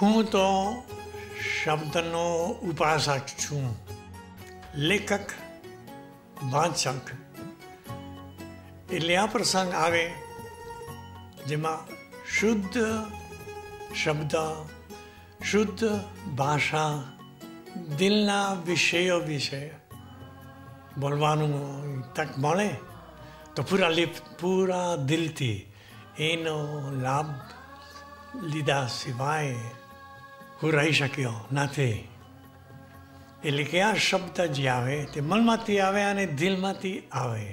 હું તો શબ્દનો ઉપાસક છું લેખક વાંચક એટલે આ પ્રસંગ આવે જેમાં શુદ્ધ શબ્દ શુદ્ધ ભાષા દિલના વિષયો વિશે બોલવાનું તક મળે તો પૂરા લિપ પૂરા દિલથી એનો લાભ લીધા સિવાય હું રહી શક્યો નથી એટલે કે આ શબ્દ જે આવે તે મનમાંથી આવે અને દિલમાંથી આવે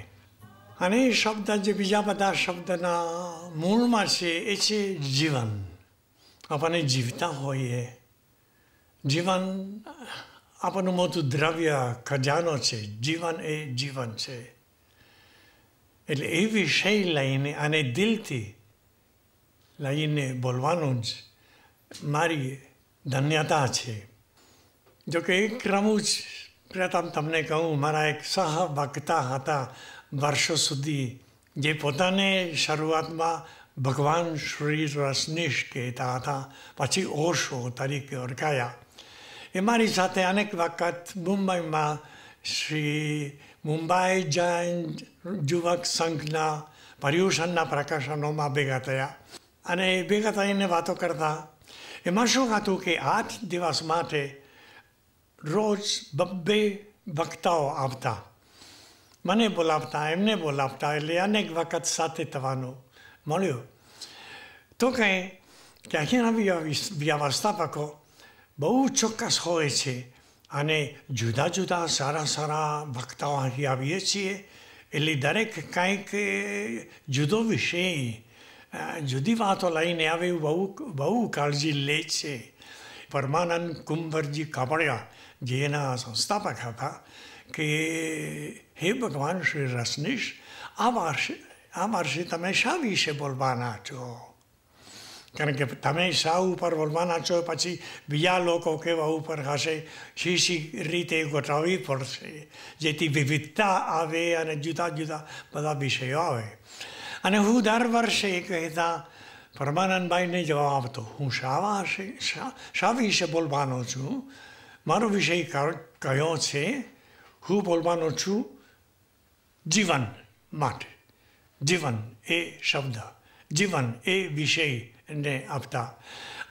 અને એ શબ્દ જે બીજા બધા શબ્દના મૂળમાં છે એ છે જીવન આપણને જીવતા હોઈએ જીવન આપણું મોટું દ્રવ્ય ખજાનો છે જીવન એ જીવન છે એટલે એ વિષય લઈને અને દિલથી લઈને બોલવાનું જ મારી ધન્યતા છે જો કે એક રમૂજ પ્રથમ તમને કહું મારા એક સહવક્તા હતા વર્ષો સુધી જે પોતાને શરૂઆતમાં ભગવાન શ્રી રસનીશ કહેતા હતા પછી ઓશો તરીકે ઓળખાયા એ મારી સાથે અનેક વખત મુંબઈમાં શ્રી મુંબઈ જૈન યુવક સંઘના પર્યુષણના પ્રકાશનોમાં ભેગા થયા અને ભેગા થઈને વાતો કરતા એમાં શું હતું કે આઠ દિવસ માટે રોજ બબ્બે વક્તાઓ આવતા મને બોલાવતા એમને બોલાવતા એટલે અનેક વખત સાથે થવાનું મળ્યું તો કંઈ કે અહીંના વ્યવસ્થાપકો બહુ ચોક્કસ હોય છે અને જુદા જુદા સારા સારા વક્તાઓ અહીં આવીએ છીએ એટલે દરેક કાંઈક જુદો વિષય જુદી વાતો લઈને આવી બહુ બહુ કાળજી લે છે પરમાનંદ કુંભરજી કાપડિયા જે એના સંસ્થાપક હતા કે હે ભગવાન શ્રી રસનીશ આ વર્ષે આ વર્ષે તમે શા વિશે બોલવાના છો કારણ કે તમે શા ઉપર બોલવાના છો પછી બીજા લોકો કેવા ઉપર હશે શીશી રીતે ગોઠવવી પડશે જેથી વિવિધતા આવે અને જુદા જુદા બધા વિષયો આવે અને હું દર વર્ષે એ કહેતા પરમાનંદભાઈને જવાબ આપતો હું શાવા શા વિશે બોલવાનો છું મારો વિષય કયો છે હું બોલવાનો છું જીવન માટે જીવન એ શબ્દ જીવન એ વિષયને આપતા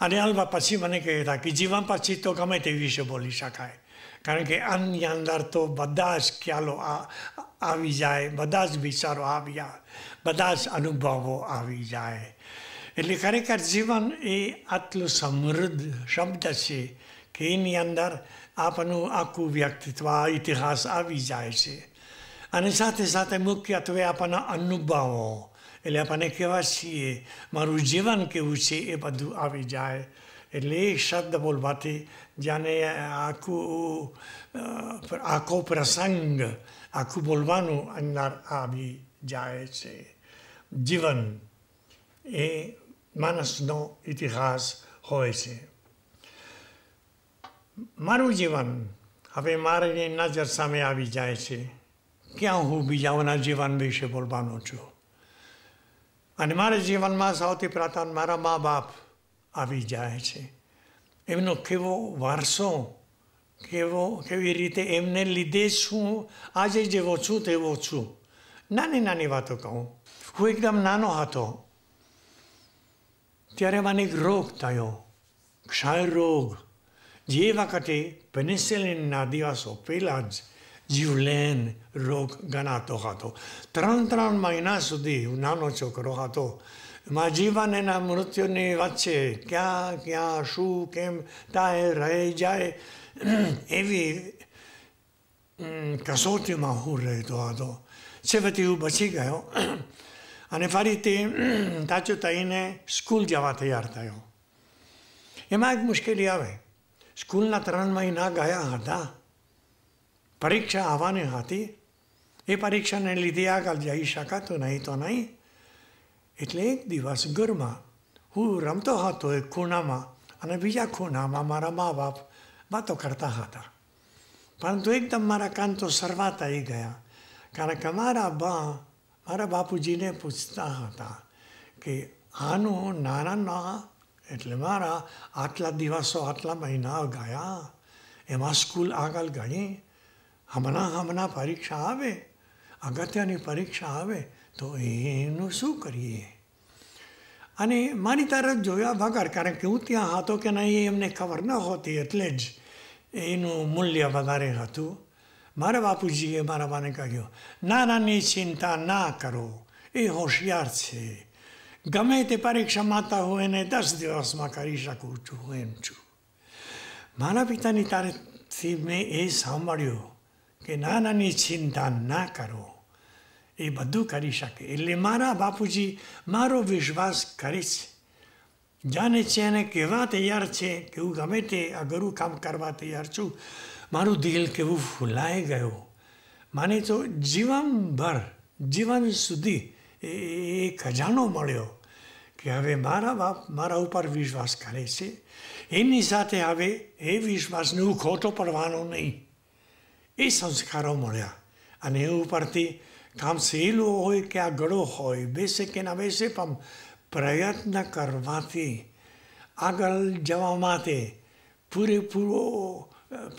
અને અલવા પછી મને કહેતા કે જીવન પછી તો ગમે તે વિશે બોલી શકાય કારણ કે અન્ય અંદર તો બધા જ ખ્યાલો આ આવી જાય બધા જ વિચારો આવ્યા બધા જ અનુભવો આવી જાય એટલે ખરેખર જીવન એ આટલું સમૃદ્ધ શબ્દ છે કે એની અંદર આપણું આખું વ્યક્તિત્વ ઇતિહાસ આવી જાય છે અને સાથે સાથે મુખ્યત્વે આપણના અનુભવો એટલે આપણને કહેવા છીએ મારું જીવન કેવું છે એ બધું આવી જાય એટલે એ શબ્દ બોલવાથી જાણે આખું આખો પ્રસંગ આખું બોલવાનું અંદર આવી જાય છે જીવન એ માણસનો ઇતિહાસ હોય છે મારું જીવન હવે મારી નજર સામે આવી જાય છે ક્યાં હું બીજાઓના જીવન વિશે બોલવાનો છું અને મારા જીવનમાં સૌથી પ્રથમ મારા મા બાપ આવી જાય છે એમનો કેવો વારસો કેવો કેવી રીતે એમને લીધે શું આજે જેવો છું તેવો છું નાની નાની વાતો કહું હું એકદમ નાનો હતો ત્યારે મને એક રોગ થયો ક્ષય રોગ જે વખતે પેનિસિલિનના દિવસો પહેલાં જ જીવલેન રોગ ગણાતો હતો ત્રણ ત્રણ મહિના સુધી હું નાનો છોકરો હતો માં એના મૃત્યુની વચ્ચે ક્યાં ક્યાં શું કેમ તાએ રહી જાય એવી કસોટીમાં હું રહેતો હતો છેવટે હું બચી ગયો અને ફરી તે તાચો તઈને સ્કૂલ જવા તૈયાર થયો એમાં એક મુશ્કેલી આવે સ્કૂલના ત્રણ મહિના ગયા હતા પરીક્ષા આવવાની હતી એ પરીક્ષાને લીધે આગળ જઈ શકાતું નહીં તો નહીં એટલે એક દિવસ ઘરમાં હું રમતો હતો એક ખૂણામાં અને બીજા ખૂણામાં મારા મા બાપ વાતો કરતા હતા પરંતુ એકદમ મારા કાન તો સરવાત આવી ગયા કારણ કે મારા બા મારા બાપુજીને પૂછતા હતા કે આનું નાના ના એટલે મારા આટલા દિવસો આટલા મહિના ગયા એમાં સ્કૂલ આગળ ગણી હમણાં હમણાં પરીક્ષા આવે અગત્યની પરીક્ષા આવે તો એનું શું કરીએ અને મારી તરફ જોયા વગર કારણ કે હું ત્યાં હતો કે નહીં એ એમને ખબર ન હોતી એટલે જ એનું મૂલ્ય વધારે હતું મારા બાપુજીએ મારા બાને કહ્યું ના નાની ચિંતા ના કરો એ હોશિયાર છે ગમે તે પરીક્ષા માતા હું એને દસ દિવસમાં કરી શકું છું એમ છું મારા પિતાની તારેથી મેં એ સાંભળ્યું કે ના નાની ચિંતા ના કરો એ બધું કરી શકે એટલે મારા બાપુજી મારો વિશ્વાસ કરીશ જાણે છે અને કહેવા તૈયાર છે કે હું ગમે તે અઘરું કામ કરવા તૈયાર છું મારું દિલ કેવું ફૂલાઈ ગયું માને તો જીવનભર જીવન સુધી એ ખજાનો મળ્યો કે હવે મારા બાપ મારા ઉપર વિશ્વાસ કરે છે એની સાથે હવે એ વિશ્વાસને હું ખોટો પડવાનો નહીં એ સંસ્કારો મળ્યા અને એ ઉપરથી કામ સહેલું હોય કે આગળો હોય બેસે કે ના બેસે પણ પ્રયત્ન કરવાથી આગળ જવા માટે પૂરેપૂરો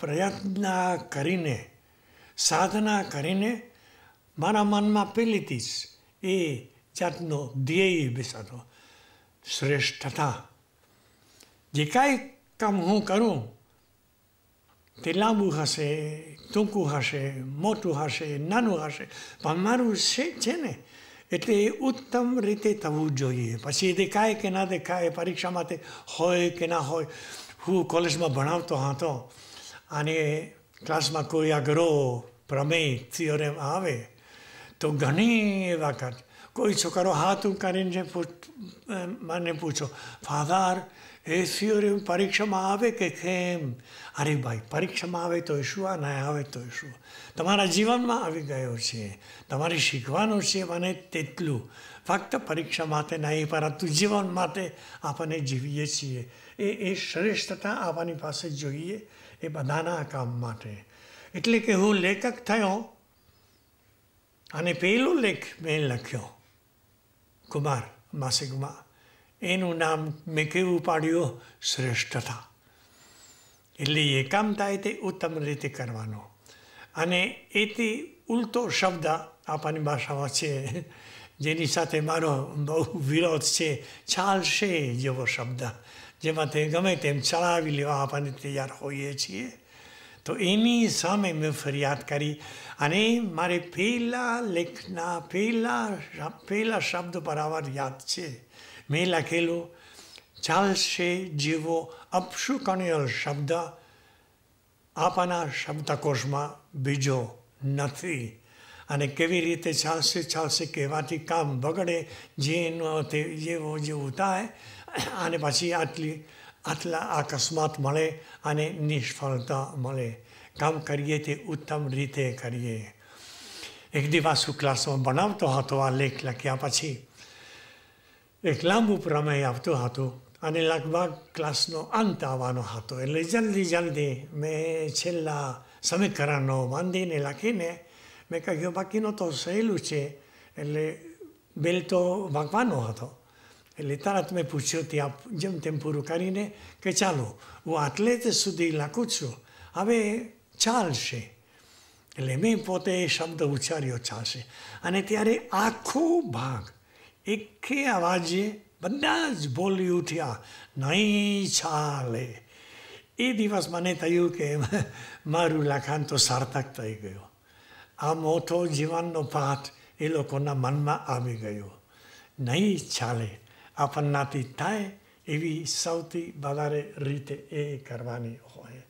પ્રયત્ન કરીને સાધના કરીને મારા મનમાં પહેલીથી જ એ જાતનો ધ્યેય બેસાતો શ્રેષ્ઠતા જે કાંઈ કામ હું કરું તે લાંબુ હશે ટૂંકું હશે મોટું હશે નાનું હશે પણ મારું છે છે ને એટલે એ ઉત્તમ રીતે થવું જોઈએ પછી દેખાય કે ના દેખાય પરીક્ષામાં તે હોય કે ના હોય હું કોલેજમાં ભણાવતો હતો અને ક્લાસમાં કોઈ અઘરો પ્રમેય થિયોરેમ આવે તો ઘણી એવા કોઈ છોકરો હાથ જે મને પૂછો ફાધર એ સિયોર પરીક્ષામાં આવે કે કેમ અરે ભાઈ પરીક્ષામાં આવે તો શું આ ના આવે તો શું તમારા જીવનમાં આવી ગયો છે તમારે શીખવાનું છે મને તેટલું ફક્ત પરીક્ષા માટે નહીં પરંતુ જીવન માટે આપણે જીવીએ છીએ એ એ શ્રેષ્ઠતા આપણી પાસે જોઈએ એ બધાના કામ માટે એટલે કે હું લેખક થયો અને પહેલું લેખ મેં લખ્યો કુમાર માસિકમાં એનું નામ મેં કેવું પાડ્યું શ્રેષ્ઠતા એટલે એ કામ થાય તે ઉત્તમ રીતે કરવાનો અને એથી ઉલટો શબ્દ આપણી ભાષામાં છે જેની સાથે મારો બહુ વિરોધ છે ચાલશે જેવો શબ્દ જેમાં તે ગમે તેમ ચલાવી લેવા આપણને તૈયાર હોઈએ છીએ તો એની સામે મેં ફરિયાદ કરી અને મારે પહેલાં લેખના પહેલાં પહેલાં શબ્દ પર આવા યાદ છે મેં લખેલું ચાલશે જેવો અપશુકણીય શબ્દ આપના શબ્દકોશમાં બીજો નથી અને કેવી રીતે ચાલશે ચાલશે કહેવાથી કામ બગડે જેનો તે જેવો જેવું થાય અને પછી આટલી આટલા અકસ્માત મળે અને નિષ્ફળતા મળે કામ કરીએ તે ઉત્તમ રીતે કરીએ એક દિવસ હું ક્લાસમાં બનાવતો હતો આ લેખ લખ્યા પછી એક લાંબુ પ્રમેય આપતો હતો અને લગભગ ક્લાસનો અંત આવવાનો હતો એટલે જલ્દી જલ્દી મેં છેલ્લા સમીકરણો બાંધીને લખીને મેં કહ્યું બાકીનો તો સહેલું છે એટલે બેલ તો વાંકવાનો હતો એટલે તરત મેં પૂછ્યું તે આપ જેમ તેમ પૂરું કરીને કે ચાલો હું આટલે જ સુધી લખું છું હવે ચાલશે એટલે મેં પોતે શબ્દ ઉચ્ચાર્યો ચાલશે અને ત્યારે આખો ભાગ એકે અવાજે બધા જ બોલી ઉઠ્યા નહીં ચાલે એ દિવસ મને થયું કે મારું લખાણ તો સાર્થક થઈ ગયો આ મોટો જીવનનો પાઠ એ લોકોના મનમાં આવી ગયો નહીં ચાલે આપણનાથી થાય એવી સૌથી વધારે રીતે એ કરવાની હોય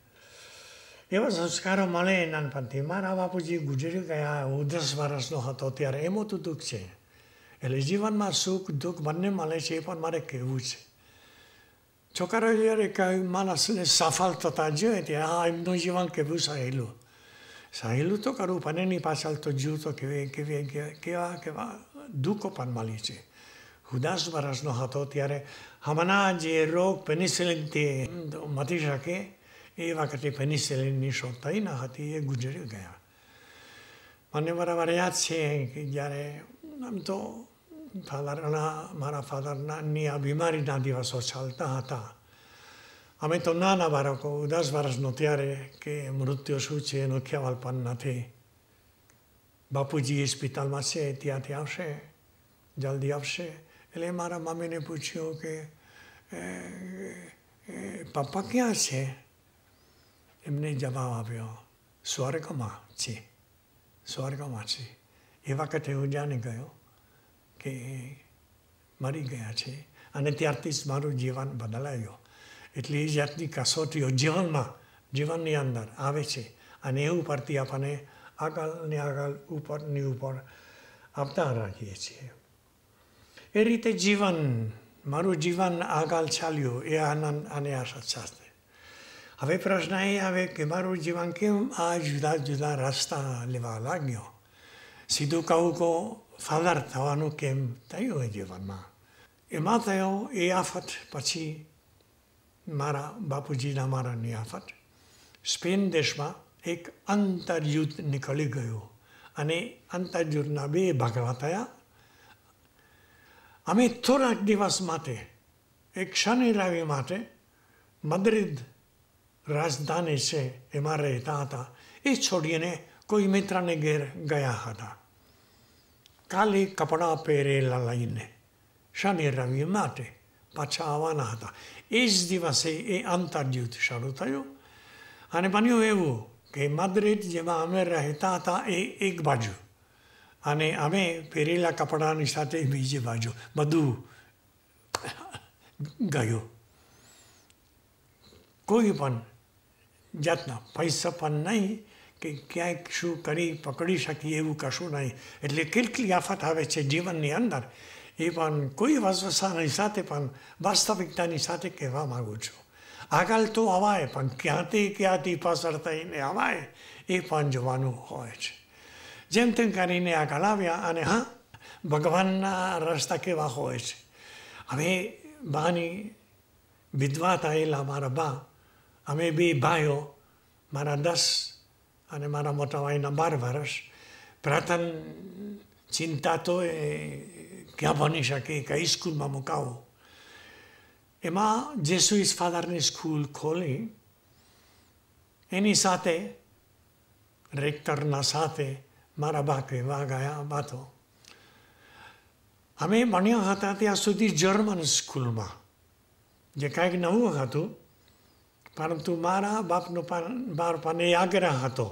એવા સંસ્કારો મળે નાનપણથી મારા બાપુજી ગુજરી ગયા હું દસ વર્ષનો હતો ત્યારે એમો તો દુઃખ છે એટલે જીવનમાં સુખ દુઃખ બંને મળે છે એ પણ મારે કહેવું છે છોકરાઓ જ્યારે માણસને સફળ થતા જોઈએ ત્યાં હા એમનું જીવન કેવું સહેલું સહેલું તો કરવું પણ એની પાછળ તો જીવ તો કેવી કેવી કેવા કેવા દુઃખો પણ મળી છે ઉદાસ વર્ષનો હતો ત્યારે હમણાં જે રોગ પેનિસિલિનથી મટી શકે એ વખતે પેનિસિલિનની શોધ થઈ ન હતી એ ગુજરી ગયા મને બરાબર યાદ છે કે જ્યારે આમ તો ફાધરના મારા ફાધરનાની આ બીમારીના દિવસો ચાલતા હતા અમે તો નાના બાળકો ઉદાસ વર્ષનો ત્યારે કે મૃત્યુ શું છે એનો ખ્યાલ પણ નથી બાપુજી હોસ્પિટલમાં છે ત્યાંથી આવશે જલ્દી આવશે એટલે મારા મમ્મીને પૂછ્યું કે પપ્પા ક્યાં છે એમને જવાબ આવ્યો સ્વર્ગમાં છે સ્વર્ગમાં છે એ વખતે હું જાણી ગયો કે મરી ગયા છે અને ત્યારથી જ મારું જીવન બદલાયું એટલે એ જાતની કસોટીઓ જીવનમાં જીવનની અંદર આવે છે અને એ ઉપરથી આપણને આગળ આગળ ઉપરની ઉપર આવતા રાખીએ છીએ એ રીતે જીવન મારું જીવન આગળ ચાલ્યું એ આનંદ અને આ સાથે હવે પ્રશ્ન એ આવે કે મારું જીવન કેમ આ જુદા જુદા રસ્તા લેવા લાગ્યો સીધું કહું કહો ફાધર થવાનું કેમ થયું હોય જીવનમાં એમાં થયો એ આફત પછી મારા બાપુજીના મારાની આફત સ્પેન દેશમાં એક અંતરયુદ્ધ નીકળી ગયું અને અંતરયુદ્ધના બે ભાગલા થયા અમે થોડાક દિવસ માટે એક શનિ રવિ માટે મદ્રિદ રાજધાની છે એમાં રહેતા હતા એ છોડીને કોઈ મિત્રને ઘેર ગયા હતા કાલે કપડાં પહેરેલા લઈને શનિ રવિ માટે પાછા આવવાના હતા એ જ દિવસે એ આંતરયુદ્ધ શરૂ થયું અને બન્યું એવું કે મદ્રિદ જેમાં અમે રહેતા હતા એ એક બાજુ અને અમે પહેરેલા કપડાની સાથે બીજી બાજુ બધું ગયું કોઈ પણ જાતના પૈસા પણ નહીં કે ક્યાંક શું કરી પકડી શકીએ એવું કશું નહીં એટલે કેટલી આફત આવે છે જીવનની અંદર એ પણ કોઈ વસવસાની સાથે પણ વાસ્તવિકતાની સાથે કહેવા માગું છું આગળ તો અવાય પણ ક્યાંથી ક્યાંથી પાછળ થઈને અવાય એ પણ જોવાનું હોય છે જેમ તેમ કરીને આગળ આવ્યા અને હા ભગવાનના રસ્તા કેવા હોય છે હવે બાની વિધવા થયેલા મારા બા અમે બે ભાઈઓ મારા દસ અને મારા મોટા ભાઈના બાર વર્ષ પ્રાતન ચિંતા તો એ ક્યાં ભણી શકે કઈ સ્કૂલમાં મુકાવો એમાં જેસુઈસ ફાધરની સ્કૂલ ખોલી એની સાથે રેક્ટરના સાથે મારા બા કહેવા ગયા બાતો અમે ભણ્યા હતા ત્યાં સુધી જર્મન સ્કૂલમાં જે કાંઈક નવું હતું પરંતુ મારા બાપનો બાળપણ એ આગ્રહ હતો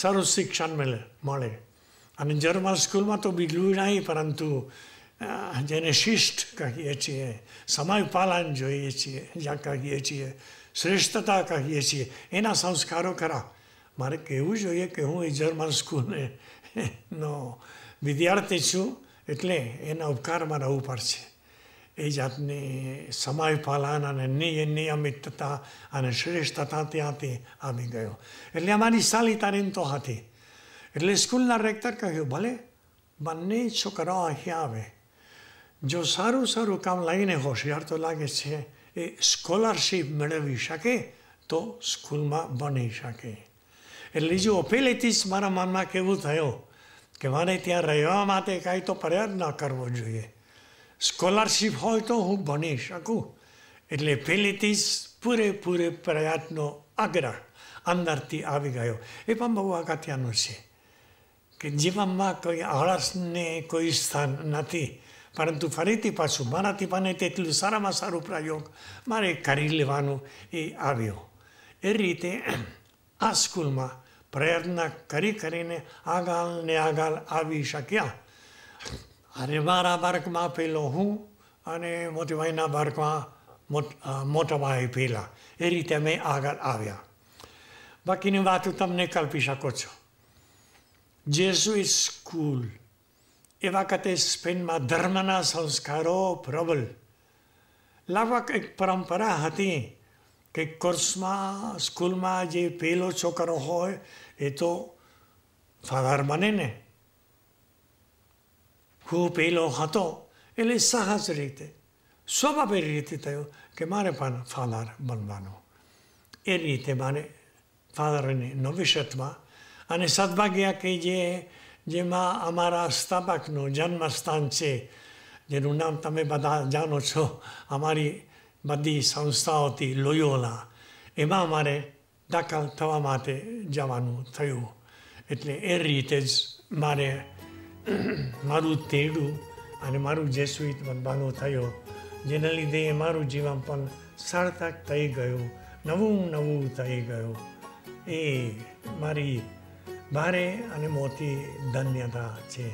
સારું શિક્ષણ મળે મળે અને જર્મન સ્કૂલમાં તો બીજું નહીં પરંતુ જેને શિષ્ટ કહીએ છીએ સમયપાલન જોઈએ છીએ જ્યાં કહીએ છીએ શ્રેષ્ઠતા કહીએ છીએ એના સંસ્કારો ખરા મારે કહેવું જોઈએ કે હું એ જર્મન સ્કૂલને નો વિદ્યાર્થી છું એટલે એના ઉપકારમાં રહેવું પડશે એ જાતની સમયફલન અને નિય નિયમિતતા અને શ્રેષ્ઠતા ત્યાંથી આવી ગયો એટલે અમારી સાલી તાલીમ તો હતી એટલે સ્કૂલના રેક્ટર કહ્યું ભલે બંને છોકરાઓ અહીં આવે જો સારું સારું કામ લઈને હોશિયાર તો લાગે છે એ સ્કોલરશીપ મેળવી શકે તો સ્કૂલમાં બની શકે એટલે જો પહેલેથી જ મારા મનમાં કેવું થયું કે મારે ત્યાં રહેવા માટે કાંઈ તો પ્રયાસ ન કરવો જોઈએ સ્કોલરશીપ હોય તો હું ભણી શકું એટલે પહેલેથી જ પૂરેપૂરે પ્રયત્નો આગ્રહ અંદરથી આવી ગયો એ પણ બહુ અગત્યનું છે કે જીવનમાં કોઈ આળસને કોઈ સ્થાન નથી પરંતુ ફરીથી પાછું મારાથી બને તેટલું સારામાં સારું પ્રયોગ મારે કરી લેવાનું એ આવ્યો એ રીતે આ સ્કૂલમાં પ્રયત્ન કરી કરીને આગળ ને આગળ આવી શક્યા અને મારા બાળકમાં પેલો હું અને મોતીભાઈના બાળકમાં ભાઈ પેલા એ રીતે અમે આગળ આવ્યા બાકીની વાત તમને કલ્પી શકો છો જેસુઇટ સ્કૂલ એ વખતે સ્પેનમાં ધર્મના સંસ્કારો પ્રબલ લાવક એક પરંપરા હતી કે કોર્સમાં સ્કૂલમાં જે પહેલો છોકરો હોય એ તો ફાધર બને ને આખો પેલો હતો એટલે સહજ રીતે સ્વાભાવિક રીતે થયું કે મારે પણ ફાધર બનવાનું એ રીતે મારે ફાધરની નવિશતમાં અને સદભાગ્યા કે જે જેમાં અમારા સ્થાપકનું જન્મસ્થાન છે જેનું નામ તમે બધા જાણો છો અમારી બધી સંસ્થાઓથી લોયોલા એમાં મારે દાખલ થવા માટે જવાનું થયું એટલે એ રીતે જ મારે મારું તેડું અને મારું જેસુઈત બનવાનો થયો જેના લીધે એ મારું જીવન પણ સાર્થક થઈ ગયું નવું નવું થઈ ગયું એ મારી ભારે અને મોટી ધન્યતા છે